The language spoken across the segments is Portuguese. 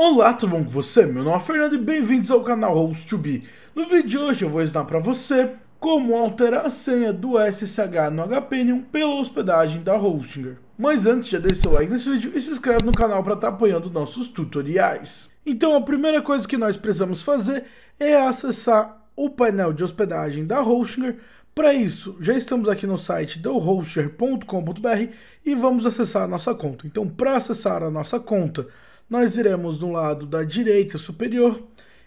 Olá, tudo bom com você? Meu nome é Fernando e bem-vindos ao canal host 2 b No vídeo de hoje eu vou ensinar para você como alterar a senha do SSH no HPnium pela hospedagem da Hostinger. Mas antes, já deixa seu like nesse vídeo e se inscreve no canal para estar tá apoiando nossos tutoriais. Então a primeira coisa que nós precisamos fazer é acessar o painel de hospedagem da Hostinger. Para isso, já estamos aqui no site dohostinger.com.br e vamos acessar a nossa conta. Então para acessar a nossa conta, nós iremos no lado da direita superior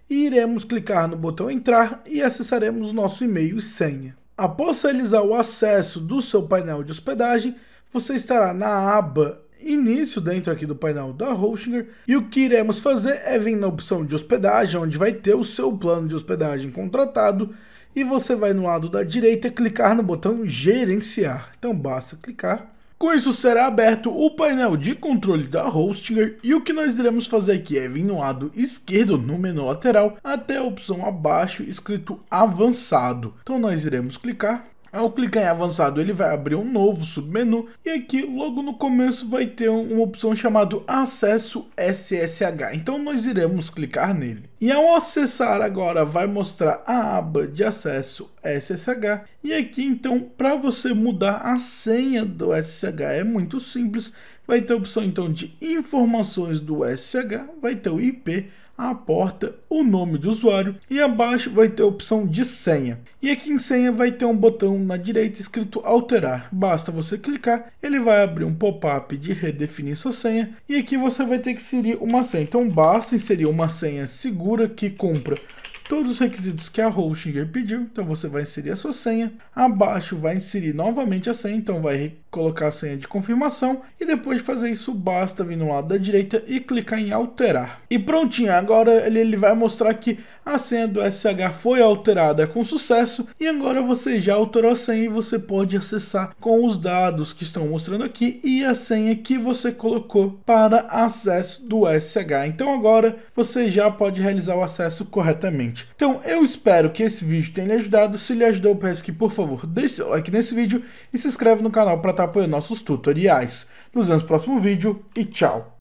e iremos clicar no botão entrar e acessaremos o nosso e-mail e senha. Após realizar o acesso do seu painel de hospedagem, você estará na aba início dentro aqui do painel da Hostinger e o que iremos fazer é vir na opção de hospedagem, onde vai ter o seu plano de hospedagem contratado e você vai no lado da direita clicar no botão gerenciar. Então basta clicar com isso será aberto o painel de controle da Hostinger e o que nós iremos fazer aqui é vir no lado esquerdo no menu lateral até a opção abaixo escrito avançado. Então nós iremos clicar ao clicar em avançado, ele vai abrir um novo submenu e aqui logo no começo vai ter uma opção chamada acesso SSH. Então nós iremos clicar nele. E ao acessar agora vai mostrar a aba de acesso SSH. E aqui então para você mudar a senha do SSH é muito simples. Vai ter a opção então de informações do SSH, vai ter o IP, aporta o nome do usuário e abaixo vai ter a opção de senha. E aqui em senha vai ter um botão na direita escrito alterar. Basta você clicar, ele vai abrir um pop-up de redefinir sua senha e aqui você vai ter que inserir uma senha. Então basta inserir uma senha segura que compra todos os requisitos que a Hostinger pediu, então você vai inserir a sua senha. Abaixo vai inserir novamente a senha, então vai colocar a senha de confirmação e depois de fazer isso basta vir no lado da direita e clicar em alterar. E prontinho, agora ele, ele vai mostrar que a senha do SH foi alterada com sucesso e agora você já alterou a senha e você pode acessar com os dados que estão mostrando aqui e a senha que você colocou para acesso do SH. Então agora você já pode realizar o acesso corretamente gente. Então, eu espero que esse vídeo tenha lhe ajudado. Se lhe ajudou, peço que, por favor, dê seu like nesse vídeo e se inscreve no canal para estar tá apoiando nossos tutoriais. Nos vemos no próximo vídeo e tchau!